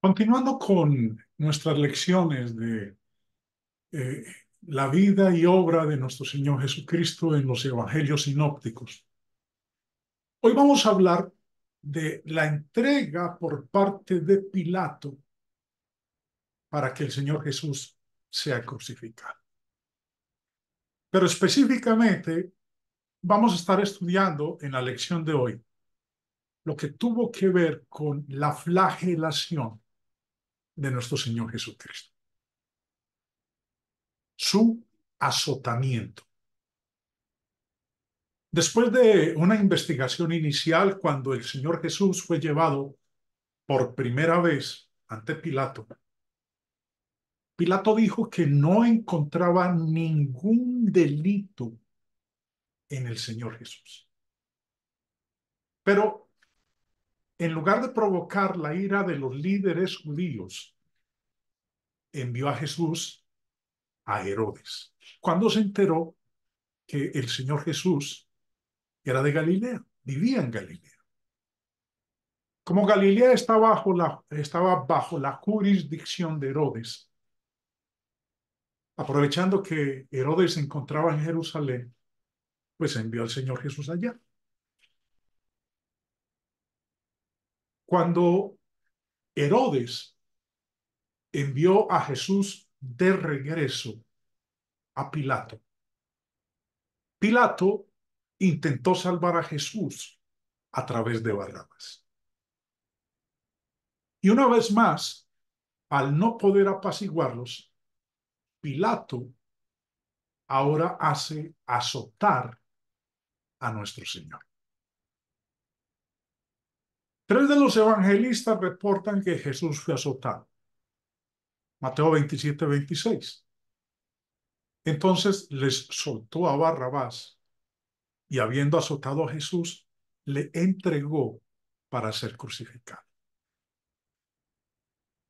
Continuando con nuestras lecciones de eh, la vida y obra de nuestro Señor Jesucristo en los Evangelios sinópticos, hoy vamos a hablar de la entrega por parte de Pilato para que el Señor Jesús sea crucificado. Pero específicamente vamos a estar estudiando en la lección de hoy lo que tuvo que ver con la flagelación de nuestro Señor Jesucristo. Su azotamiento. Después de una investigación inicial, cuando el Señor Jesús fue llevado por primera vez ante Pilato, Pilato dijo que no encontraba ningún delito en el Señor Jesús. Pero en lugar de provocar la ira de los líderes judíos, envió a Jesús a Herodes. Cuando se enteró que el Señor Jesús era de Galilea, vivía en Galilea. Como Galilea estaba bajo la, estaba bajo la jurisdicción de Herodes, aprovechando que Herodes se encontraba en Jerusalén, pues envió al Señor Jesús allá. Cuando Herodes envió a Jesús de regreso a Pilato, Pilato intentó salvar a Jesús a través de Barrabás. Y una vez más, al no poder apaciguarlos, Pilato ahora hace azotar a nuestro Señor. Tres de los evangelistas reportan que Jesús fue azotado. Mateo 27, 26. Entonces les soltó a Barrabás y habiendo azotado a Jesús, le entregó para ser crucificado.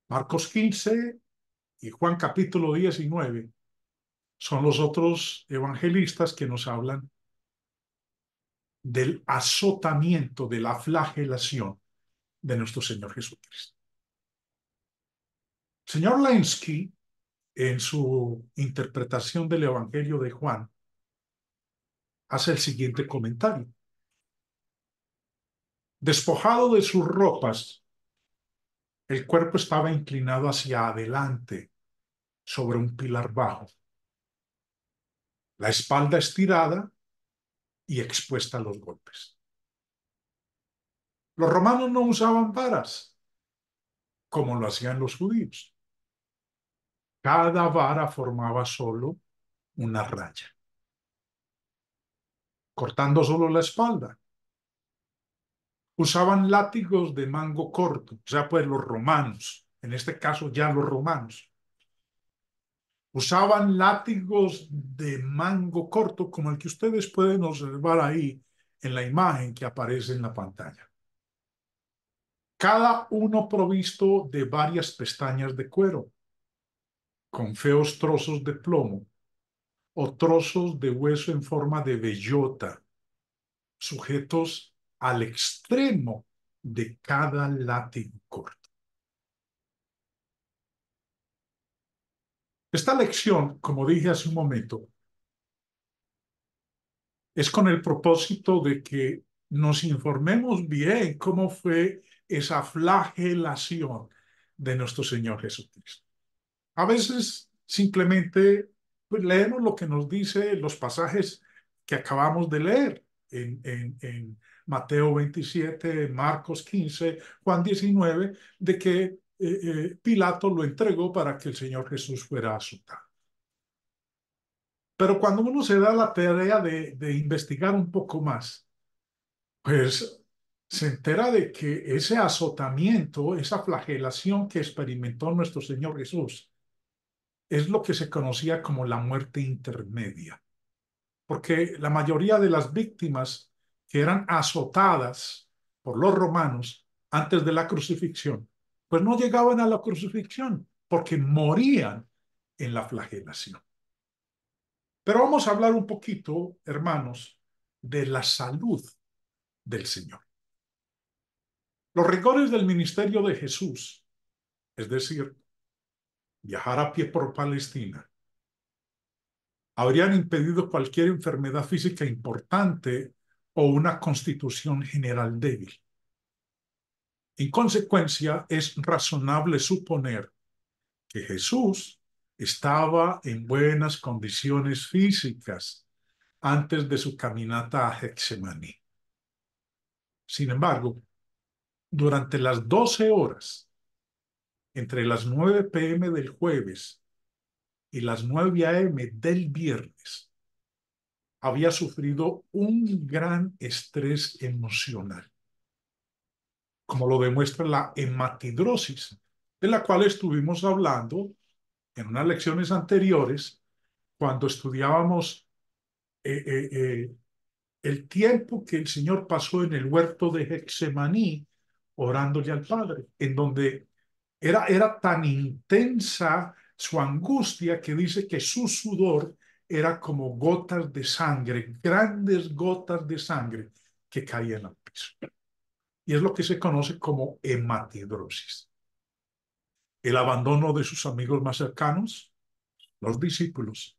Marcos 15 y Juan capítulo 19 son los otros evangelistas que nos hablan del azotamiento, de la flagelación de nuestro Señor Jesucristo. Señor Lenski, en su interpretación del Evangelio de Juan, hace el siguiente comentario. Despojado de sus ropas, el cuerpo estaba inclinado hacia adelante sobre un pilar bajo, la espalda estirada y expuesta a los golpes. Los romanos no usaban varas como lo hacían los judíos. Cada vara formaba solo una raya, cortando solo la espalda. Usaban látigos de mango corto, o sea, pues los romanos, en este caso ya los romanos, usaban látigos de mango corto como el que ustedes pueden observar ahí en la imagen que aparece en la pantalla cada uno provisto de varias pestañas de cuero, con feos trozos de plomo o trozos de hueso en forma de bellota, sujetos al extremo de cada látigo corto. Esta lección, como dije hace un momento, es con el propósito de que nos informemos bien cómo fue esa flagelación de nuestro Señor Jesucristo. A veces simplemente pues, leemos lo que nos dice los pasajes que acabamos de leer en, Mateo 27, Marcos 15, Juan 19, de que eh, eh, Pilato lo entregó para que el Señor Jesús fuera azotado. Pero cuando uno se da la tarea de investigar un poco más, pues se entera de que ese azotamiento, esa flagelación que experimentó nuestro Señor Jesús, es lo que se conocía como la muerte intermedia. Porque la mayoría de las víctimas que eran azotadas por los romanos antes de la crucifixión, pues no llegaban a la crucifixión porque morían en la flagelación. Pero vamos a hablar un poquito, hermanos, de la salud del Señor. Los rigores del ministerio de Jesús, es decir, viajar a pie por Palestina, habrían impedido cualquier enfermedad física importante o una constitución general débil. En consecuencia, es razonable suponer que Jesús estaba en buenas condiciones físicas antes de su caminata a Getsemaní. Sin embargo, durante las 12 horas, entre las 9 pm del jueves y las 9 am del viernes, había sufrido un gran estrés emocional, como lo demuestra la hematidrosis, de la cual estuvimos hablando en unas lecciones anteriores cuando estudiábamos eh, eh, eh, el tiempo que el Señor pasó en el huerto de Hexemaní orándole al Padre, en donde era, era tan intensa su angustia que dice que su sudor era como gotas de sangre, grandes gotas de sangre que caían al piso. Y es lo que se conoce como hematidrosis. El abandono de sus amigos más cercanos, los discípulos,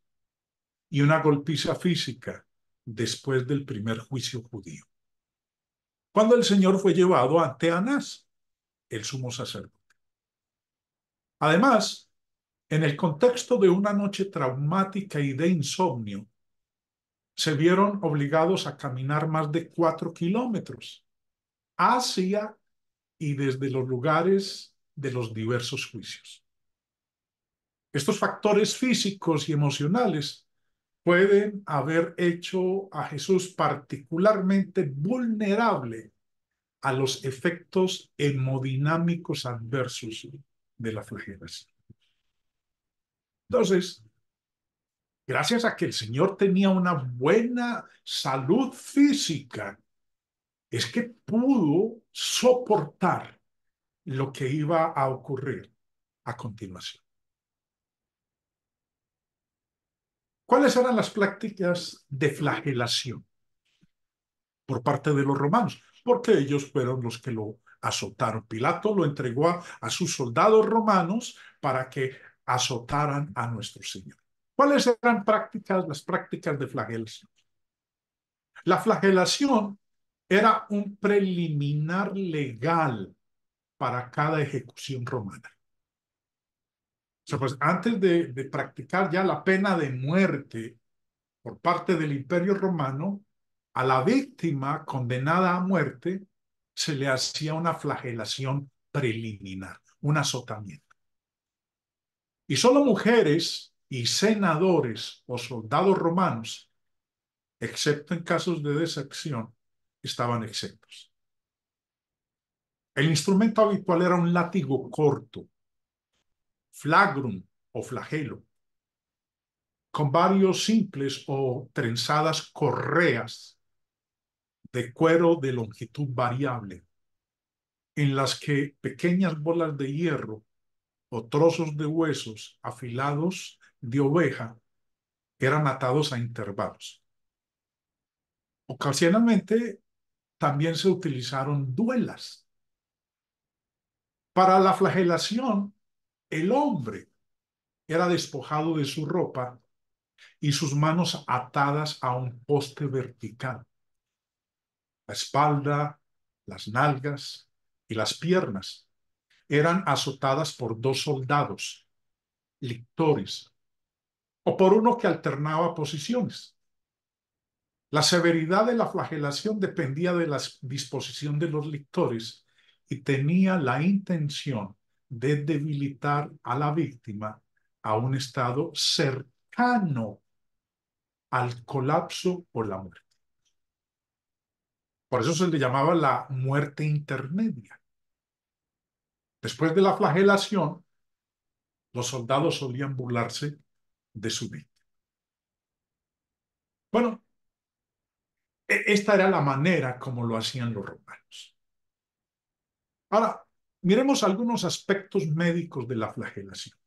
y una golpiza física después del primer juicio judío cuando el Señor fue llevado ante Anás, el sumo sacerdote. Además, en el contexto de una noche traumática y de insomnio, se vieron obligados a caminar más de cuatro kilómetros hacia y desde los lugares de los diversos juicios. Estos factores físicos y emocionales pueden haber hecho a Jesús particularmente vulnerable a los efectos hemodinámicos adversos de la flagelación. Entonces, gracias a que el Señor tenía una buena salud física, es que pudo soportar lo que iba a ocurrir a continuación. ¿Cuáles eran las prácticas de flagelación por parte de los romanos? Porque ellos fueron los que lo azotaron. Pilato lo entregó a, sus soldados romanos para que azotaran a nuestro Señor. ¿Cuáles eran prácticas, las prácticas de flagelación? La flagelación era un preliminar legal para cada ejecución romana. Pues, antes de, practicar ya la pena de muerte por parte del Imperio Romano, a la víctima condenada a muerte se le hacía una flagelación preliminar, un azotamiento. Y solo mujeres y senadores o soldados romanos, excepto en casos de decepción estaban exentos. El instrumento habitual era un látigo corto, flagrum o flagelo, con varios simples o trenzadas correas de cuero de longitud variable, en las que pequeñas bolas de hierro o trozos de huesos afilados de oveja eran atados a intervalos. Ocasionalmente también se utilizaron duelas. Para la flagelación el hombre era despojado de su ropa y sus manos atadas a un poste vertical. La espalda, las nalgas y las piernas eran azotadas por dos soldados, lictores, o por uno que alternaba posiciones. La severidad de la flagelación dependía de la disposición de los lictores y tenía la intención de debilitar a la víctima a un estado cercano al colapso o la muerte. Por eso se le llamaba la muerte intermedia. Después de la flagelación, los soldados solían burlarse de su víctima. Bueno, e-, esta era la manera como lo hacían los romanos. Ahora, Miremos algunos aspectos médicos de la flagelación.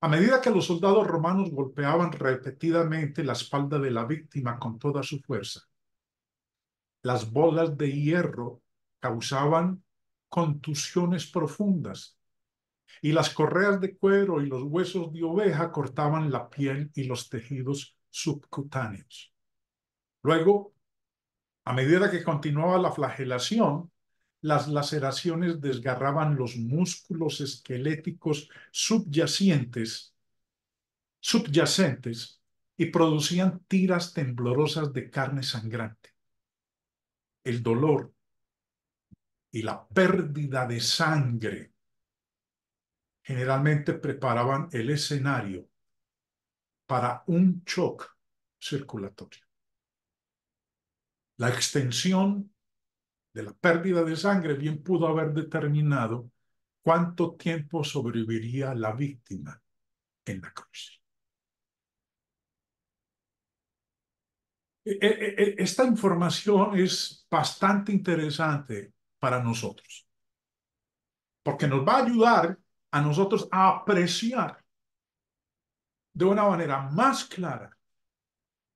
A medida que los soldados romanos golpeaban repetidamente la espalda de la víctima con toda su fuerza, las bolas de hierro causaban contusiones profundas y las correas de cuero y los huesos de oveja cortaban la piel y los tejidos subcutáneos. Luego, a medida que continuaba la flagelación, las laceraciones desgarraban los músculos esqueléticos subyacentes, subyacentes y producían tiras temblorosas de carne sangrante. El dolor y la pérdida de sangre generalmente preparaban el escenario para un shock circulatorio. La extensión de la pérdida de sangre bien pudo haber determinado cuánto tiempo sobreviviría la víctima en la cruz. E, e, e, esta información es bastante interesante para nosotros, porque nos va a ayudar a nosotros a apreciar de una manera más clara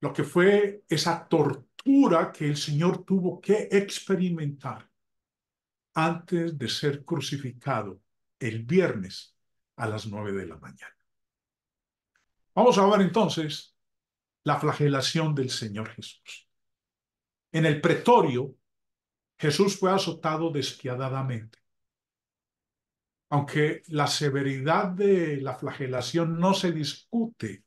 lo que fue esa tortura que el Señor tuvo que experimentar antes de ser crucificado el viernes a las nueve de la mañana. Vamos a ver entonces la flagelación del Señor Jesús. En el pretorio, Jesús fue azotado despiadadamente. Aunque la severidad de la flagelación no se discute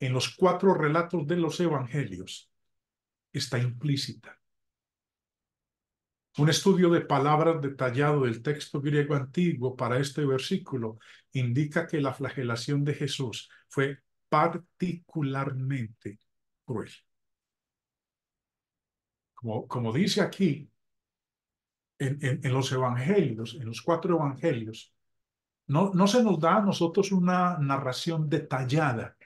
en los cuatro relatos de los evangelios, está implícita. Un estudio de palabras detallado del texto griego antiguo para este versículo indica que la flagelación de Jesús fue particularmente cruel. Como, como dice aquí en, los evangelios, en los cuatro evangelios, no, no se nos da a nosotros una narración detallada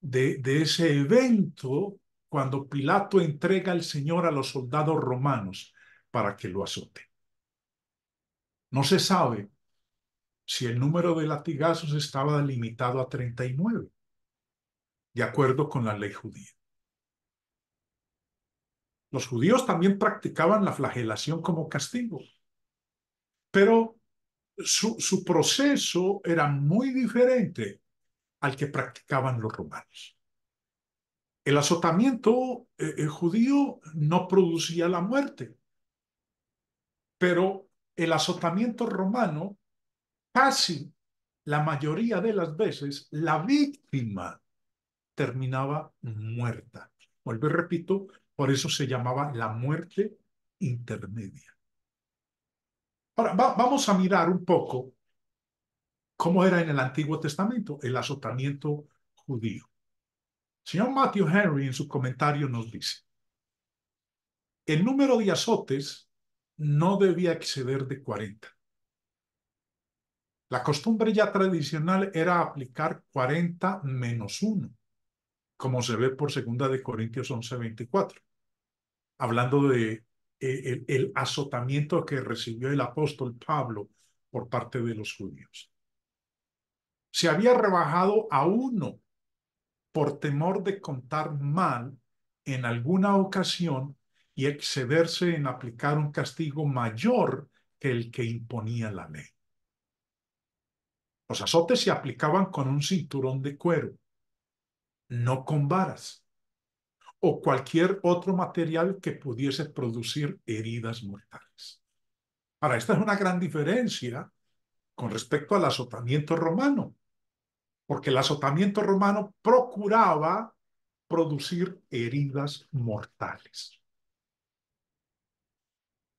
de, de ese evento cuando Pilato entrega al Señor a los soldados romanos para que lo azoten. No se sabe si el número de latigazos estaba limitado a 39, de acuerdo con la ley judía. Los judíos también practicaban la flagelación como castigo, pero su, su proceso era muy diferente al que practicaban los romanos. El azotamiento eh, eh, judío no producía la muerte, pero el azotamiento romano casi la mayoría de las veces la víctima terminaba muerta. Vuelvo y repito, por eso se llamaba la muerte intermedia. Ahora vamos a mirar un poco cómo era en el Antiguo Testamento el azotamiento judío. Señor Matthew Henry en su comentario nos dice, el número de azotes no debía exceder de 40. La costumbre ya tradicional era aplicar 40 menos 1, como se ve por segunda de Corintios 11:24, hablando de e, e, azotamiento que recibió el apóstol Pablo por parte de los judíos. Se había rebajado a uno por temor de contar mal en alguna ocasión y excederse en aplicar un castigo mayor que el que imponía la ley. Los azotes se aplicaban con un cinturón de cuero, no con varas o cualquier otro material que pudiese producir heridas mortales. Ahora, esta es una gran diferencia con respecto al azotamiento romano, porque el azotamiento romano procuraba producir heridas mortales.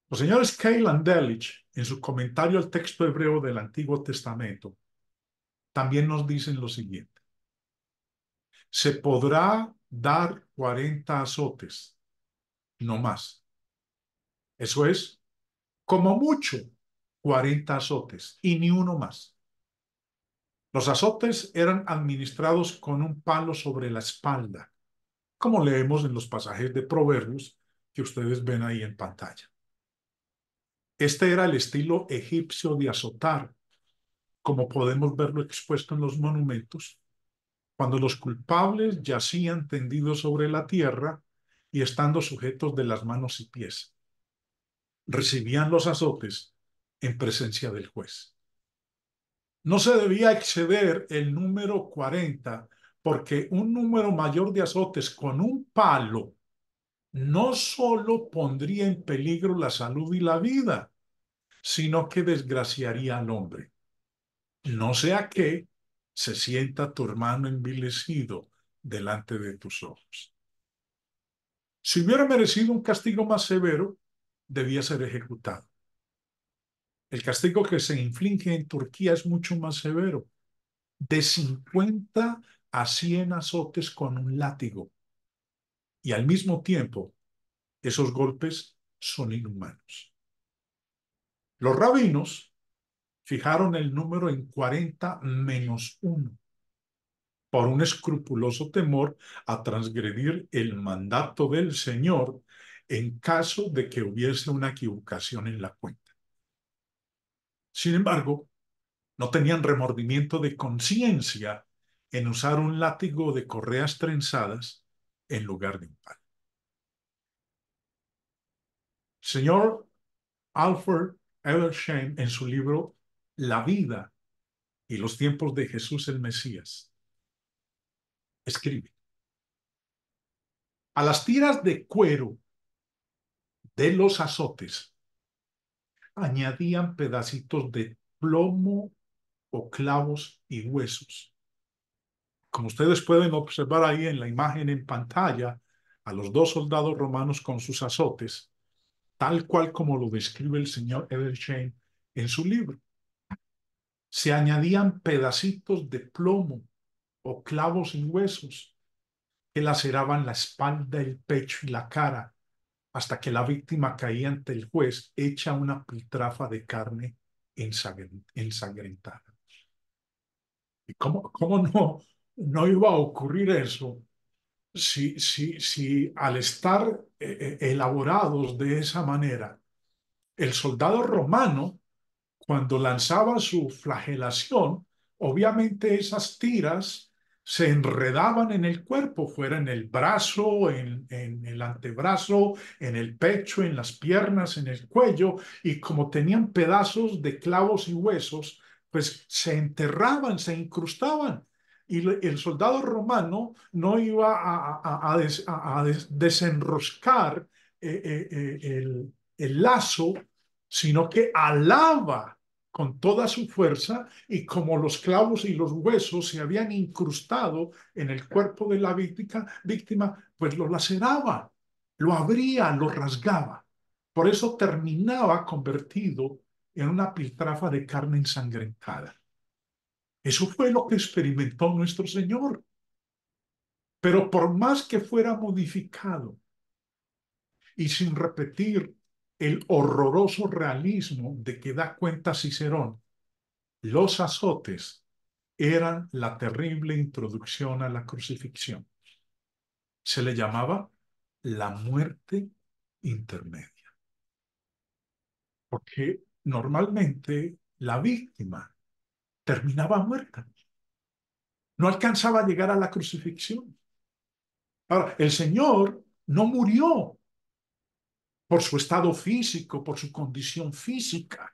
Los señores Cale Delich, en su comentario al texto hebreo del Antiguo Testamento, también nos dicen lo siguiente. Se podrá dar 40 azotes, no más. Eso es, como mucho, 40 azotes y ni uno más. Los azotes eran administrados con un palo sobre la espalda, como leemos en los pasajes de Proverbios que ustedes ven ahí en pantalla. Este era el estilo egipcio de azotar, como podemos verlo expuesto en los monumentos, cuando los culpables yacían tendidos sobre la tierra y estando sujetos de las manos y pies. Recibían los azotes en presencia del juez. No se debía exceder el número 40 porque un número mayor de azotes con un palo no solo pondría en peligro la salud y la vida, sino que desgraciaría al hombre. No sea que se sienta tu hermano envilecido delante de tus ojos. Si hubiera merecido un castigo más severo, debía ser ejecutado. El castigo que se inflige en Turquía es mucho más severo, de 50 a 100 azotes con un látigo. Y al mismo tiempo, esos golpes son inhumanos. Los rabinos fijaron el número en 40 menos 1 por un escrupuloso temor a transgredir el mandato del Señor en caso de que hubiese una equivocación en la cuenta. Sin embargo, no tenían remordimiento de conciencia en usar un látigo de correas trenzadas en lugar de un palo. Señor Alfred Eversham, en su libro La vida y los tiempos de Jesús el Mesías, escribe, a las tiras de cuero de los azotes añadían pedacitos de plomo o clavos y huesos. Como ustedes pueden observar ahí en la imagen en pantalla, a los dos soldados romanos con sus azotes, tal cual como lo describe el señor shane en su libro. Se añadían pedacitos de plomo o clavos y huesos que laceraban la espalda, el pecho y la cara hasta que la víctima caía ante el juez hecha una piltrafa de carne ensangrentada. ¿Y cómo, cómo no, no iba a ocurrir eso si, si, si al estar eh, eh, elaborados de esa manera, el soldado romano, cuando lanzaba su flagelación, obviamente esas tiras se enredaban en el cuerpo, fuera en el brazo, en, el antebrazo, en el pecho, en las piernas, en el cuello, y como tenían pedazos de clavos y huesos, pues se enterraban, se incrustaban. Y el soldado romano no iba a, desenroscar el lazo, sino que alaba con toda su fuerza y como los clavos y los huesos se habían incrustado en el cuerpo de la víctima, víctima pues lo laceraba, lo abría, lo rasgaba. Por eso terminaba convertido en una piltrafa de carne ensangrentada. Eso fue lo que experimentó nuestro Señor. Pero por más que fuera modificado y sin repetir el horroroso realismo de que da cuenta Cicerón. Los azotes eran la terrible introducción a la crucifixión. Se le llamaba la muerte intermedia. Porque normalmente la víctima terminaba muerta. No alcanzaba a llegar a la crucifixión. Ahora, el Señor no murió por su estado físico, por su condición física.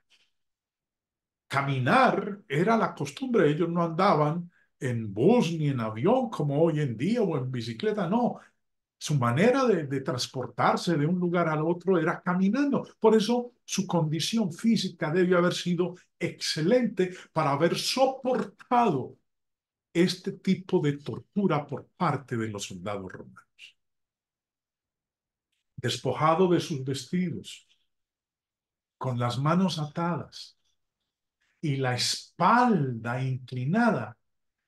Caminar era la costumbre, ellos no andaban en bus ni en avión como hoy en día o en bicicleta, no. Su manera de, transportarse de un lugar al otro era caminando. Por eso su condición física debió haber sido excelente para haber soportado este tipo de tortura por parte de los soldados romanos despojado de sus vestidos, con las manos atadas y la espalda inclinada,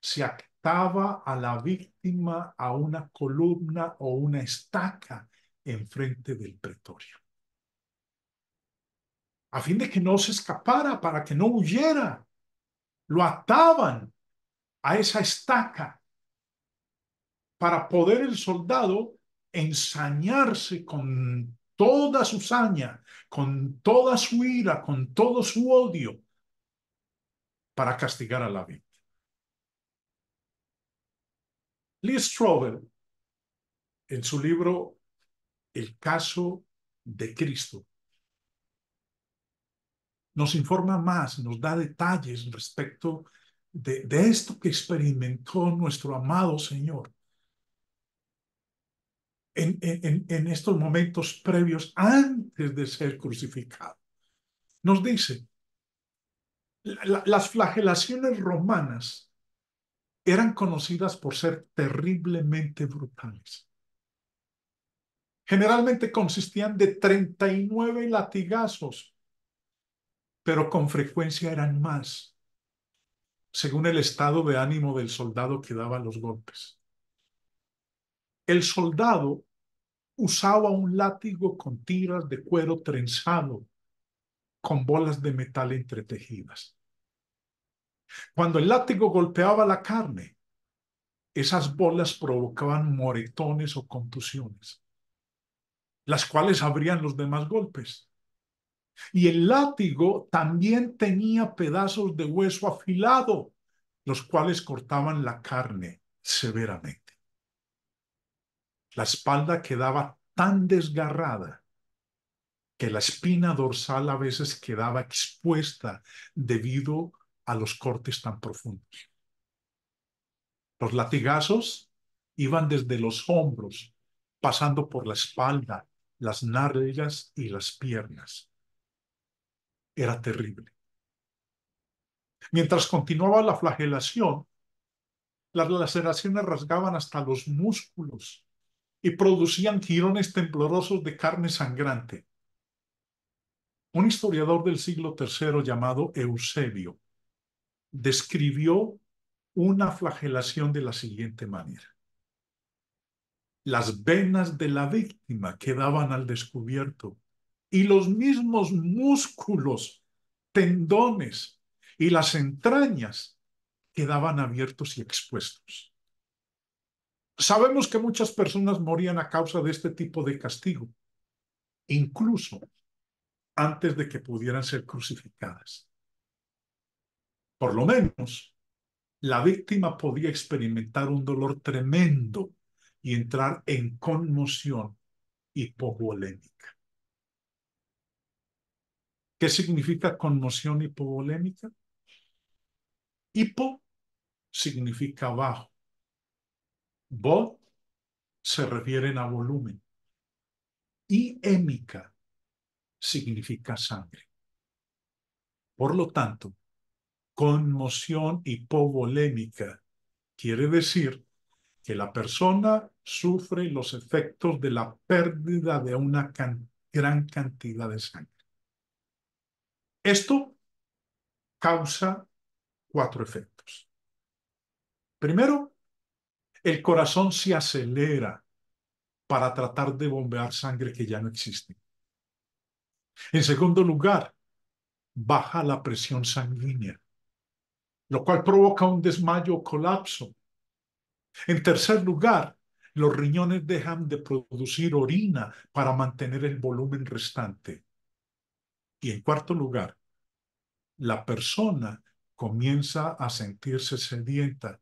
se actaba a la víctima a una columna o una estaca enfrente del pretorio, a fin de que no se escapara, para que no huyera. Lo ataban a esa estaca para poder el soldado ensañarse con toda su saña, con toda su ira, con todo su odio, para castigar a la vida. Lee Strobel, en su libro El caso de Cristo, nos informa más, nos da detalles respecto de esto que experimentó nuestro amado Señor en, estos momentos previos antes de ser crucificado. Nos dice, las flagelaciones romanas eran conocidas por ser terriblemente brutales. Generalmente consistían de 39 latigazos, pero con frecuencia eran más, según el estado de ánimo del soldado que daba los golpes. El soldado usaba un látigo con tiras de cuero trenzado con bolas de metal entretejidas. Cuando el látigo golpeaba la carne, esas bolas provocaban moretones o contusiones, las cuales abrían los demás golpes. Y el látigo también tenía pedazos de hueso afilado, los cuales cortaban la carne severamente. La espalda quedaba tan desgarrada que la espina dorsal a veces quedaba expuesta debido a los cortes tan profundos. Los latigazos iban desde los hombros, pasando por la espalda, las nalgas y las piernas. Era terrible. Mientras continuaba la flagelación, las laceraciones rasgaban hasta los músculos y producían jirones temblorosos de carne sangrante. Un historiador del siglo III llamado Eusebio describió una flagelación de la siguiente manera. Las venas de la víctima quedaban al descubierto y los mismos músculos, tendones y las entrañas quedaban abiertos y expuestos. Sabemos que muchas personas morían a causa de este tipo de castigo, incluso antes de que pudieran ser crucificadas. Por lo menos, la víctima podía experimentar un dolor tremendo y entrar en conmoción hipovolémica. ¿Qué significa conmoción hipovolémica? Hipo significa bajo Bo se refieren a volumen y émica significa sangre. Por lo tanto, conmoción hipovolémica quiere decir que la persona sufre los efectos de la pérdida de una gran cantidad de sangre. Esto causa cuatro efectos. Primero, el corazón se acelera para tratar de bombear sangre que ya no existe. En segundo lugar, baja la presión sanguínea, lo cual provoca un desmayo o colapso. En tercer lugar, los riñones dejan de producir orina para mantener el volumen restante. Y en cuarto lugar, la persona comienza a sentirse sedienta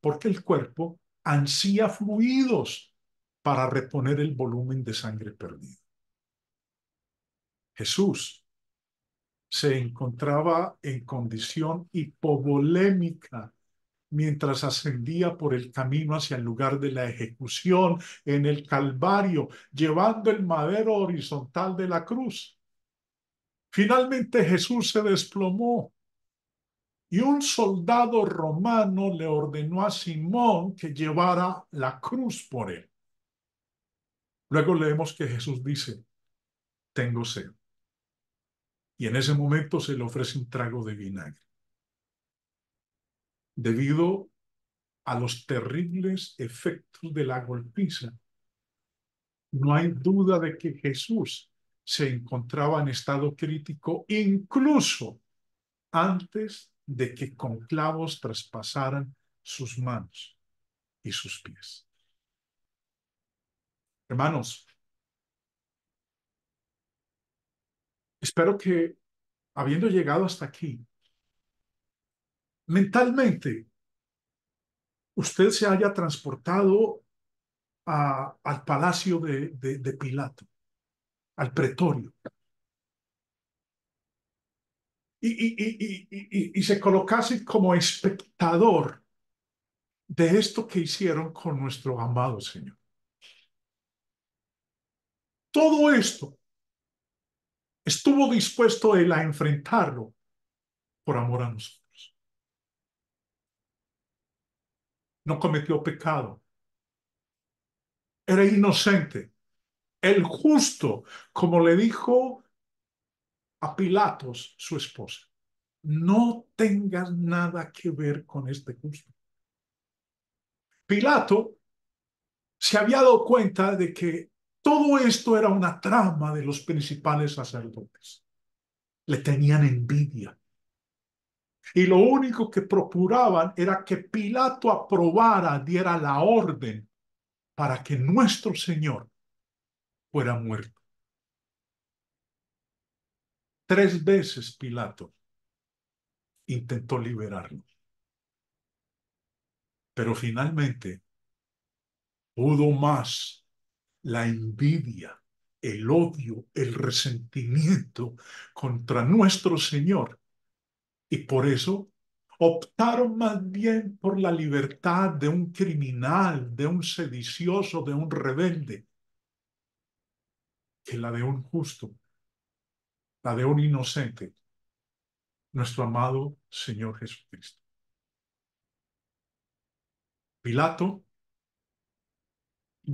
porque el cuerpo ansía fluidos para reponer el volumen de sangre perdido. Jesús se encontraba en condición hipovolémica mientras ascendía por el camino hacia el lugar de la ejecución en el Calvario, llevando el madero horizontal de la cruz. Finalmente Jesús se desplomó y un soldado romano le ordenó a Simón que llevara la cruz por él. Luego leemos que Jesús dice, tengo sed. Y en ese momento se le ofrece un trago de vinagre. Debido a los terribles efectos de la golpiza, no hay duda de que Jesús se encontraba en estado crítico incluso antes de que con clavos traspasaran sus manos y sus pies. Hermanos, espero que habiendo llegado hasta aquí, mentalmente usted se haya transportado a, al palacio de, de, de Pilato, al pretorio, y, se colocase como espectador de esto que hicieron con nuestro amado Señor. Todo esto estuvo dispuesto él a enfrentarlo por amor a nosotros. No cometió pecado. Era inocente. El justo, como le dijo Pilatos, su esposa, no tengas nada que ver con este justo. Pilato se había dado cuenta de que todo esto era una trama de los principales sacerdotes. Le tenían envidia. Y lo único que procuraban era que Pilato aprobara, diera la orden para que nuestro Señor fuera muerto. Tres veces Pilato intentó liberarlo. Pero finalmente pudo más la envidia, el odio, el resentimiento contra nuestro Señor. Y por eso optaron más bien por la libertad de un criminal, de un sedicioso, de un rebelde, que la de un justo la de un inocente, nuestro amado Señor Jesucristo. Pilato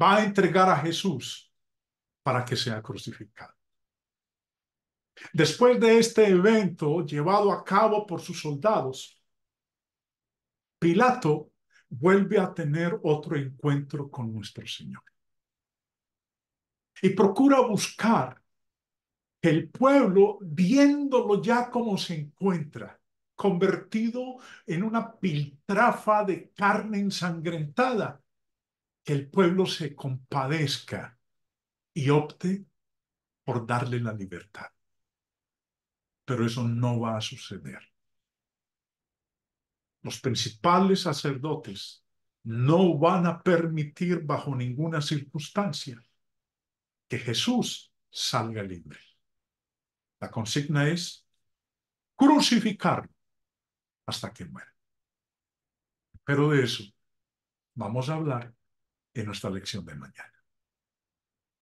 va a entregar a Jesús para que sea crucificado. Después de este evento llevado a cabo por sus soldados, Pilato vuelve a tener otro encuentro con nuestro Señor. Y procura buscar el pueblo, viéndolo ya como se encuentra, convertido en una piltrafa de carne ensangrentada, que el pueblo se compadezca y opte por darle la libertad. Pero eso no va a suceder. Los principales sacerdotes no van a permitir bajo ninguna circunstancia que Jesús salga libre. La consigna es crucificarlo hasta que muera. Pero de eso vamos a hablar en nuestra lección de mañana.